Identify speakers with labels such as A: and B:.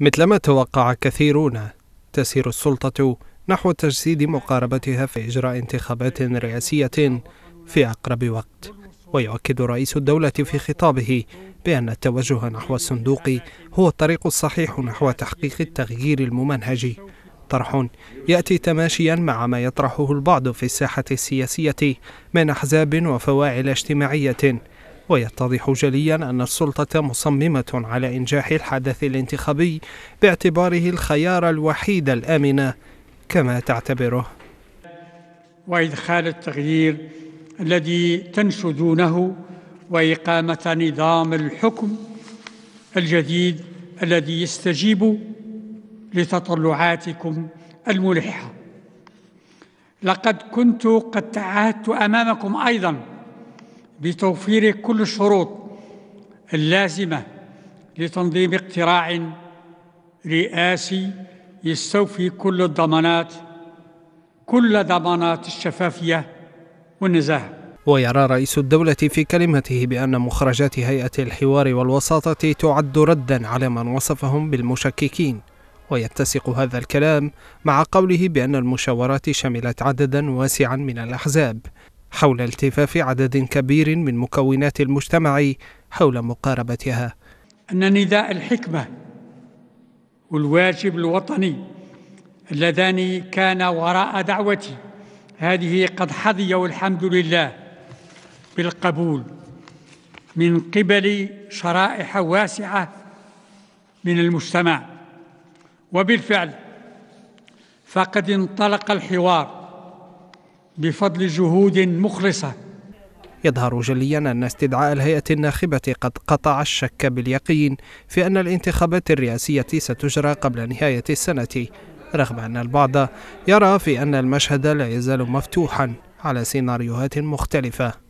A: مثلما توقع كثيرون تسير السلطة نحو تجسيد مقاربتها في إجراء انتخابات رئاسية في أقرب وقت ويؤكد رئيس الدولة في خطابه بأن التوجه نحو الصندوق هو الطريق الصحيح نحو تحقيق التغيير الممنهج طرح يأتي تماشيا مع ما يطرحه البعض في الساحة السياسية من أحزاب وفواعل اجتماعية ويتضح جليا أن السلطة مصممة على إنجاح الحدث الانتخابي باعتباره الخيار الوحيد الآمن كما تعتبره
B: وإدخال التغيير الذي تنشدونه وإقامة نظام الحكم الجديد الذي يستجيب لتطلعاتكم الملحة لقد كنت قد تعهدت أمامكم أيضاً بتوفير كل الشروط اللازمة لتنظيم اقتراع رئاسي يستوفي كل الضمانات كل ضمانات الشفافية والنزاهة
A: ويرى رئيس الدولة في كلمته بأن مخرجات هيئة الحوار والوساطة تعد ردا على من وصفهم بالمشككين ويتسق هذا الكلام مع قوله بأن المشاورات شملت عددا واسعا من الأحزاب حول التفاف عدد كبير من مكونات المجتمع حول مقاربتها
B: أن نداء الحكمة والواجب الوطني اللذان كان وراء دعوتي هذه قد حظي والحمد لله بالقبول من قبل شرائح واسعة من المجتمع وبالفعل فقد انطلق الحوار بفضل جهود مخلصة يظهر
A: جليا أن استدعاء الهيئة الناخبة قد قطع الشك باليقين في أن الانتخابات الرئاسية ستجرى قبل نهاية السنة رغم أن البعض يرى في أن المشهد لا يزال مفتوحا على سيناريوهات مختلفة